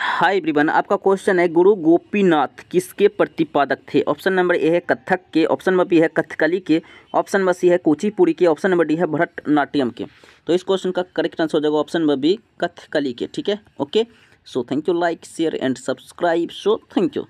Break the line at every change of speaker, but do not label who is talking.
hi everyone आपका question है गुरु गोपीनाथ किसके प्रतिपादक थे ऑप्शन नंबर ए है कथक के ऑप्शन नंबर बी है कथकली के ऑप्शन नंबर सी है कुचिपुड़ी के ऑप्शन नंबर डी है भरतनाट्यम के तो इस क्वेश्चन का करेक्ट आंसर हो जाएगा ऑप्शन नंबर बी कथकली के ठीक है okay so thank you like share and subscribe so thank you